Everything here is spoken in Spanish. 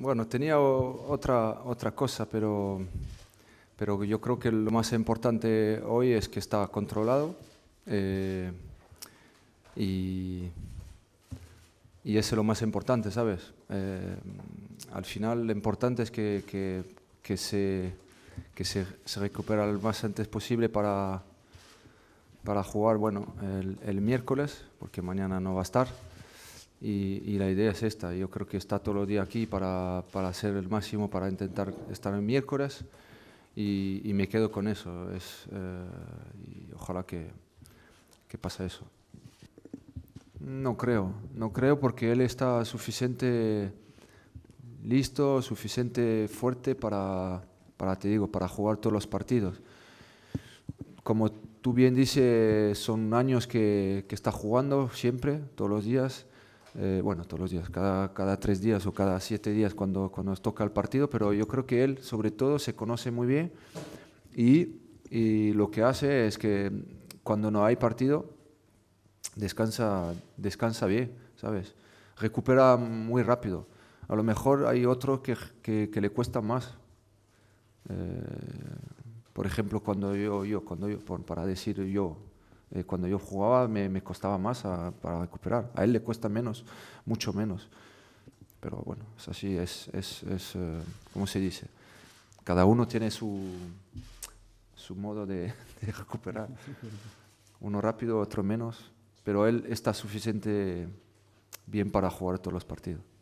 Bueno, tenía otra, otra cosa, pero, yo creo que lo más importante hoy es que está controlado eh, y, eso es lo más importante, ¿sabes? Eh, al final lo importante es que, se, que recupera lo más antes posible para, jugar bueno, el, el miércoles, porque mañana no va a estar. Y, la idea es esta. Yo creo que está todos los días aquí para, hacer el máximo, para intentar estar en miércoles y, me quedo con eso. Eh, ojalá que, que pase eso. No creo, no creo porque él está suficiente listo, suficiente fuerte para, para, te digo, para jugar todos los partidos. Como tú bien dices, son años que está jugando siempre, todos los días. Eh, bueno, todos los días, cada, cada tres días o cada siete días cuando, cuando nos toca el partido, pero yo creo que él sobre todo se conoce muy bien y, y lo que hace es que cuando no hay partido, descansa, descansa bien, ¿sabes? Recupera muy rápido. A lo mejor hay otro que, que, le cuesta más. Eh, por ejemplo, cuando yo, yo, cuando yo, para decir yo, eh, cuando yo jugaba me, costaba más para recuperar. A él le cuesta menos, mucho menos. Pero bueno, es así, es, eh, como se dice? Cada uno tiene su, su modo de, de, recuperar. Uno rápido, otro menos. Pero él está suficiente bien para jugar todos los partidos.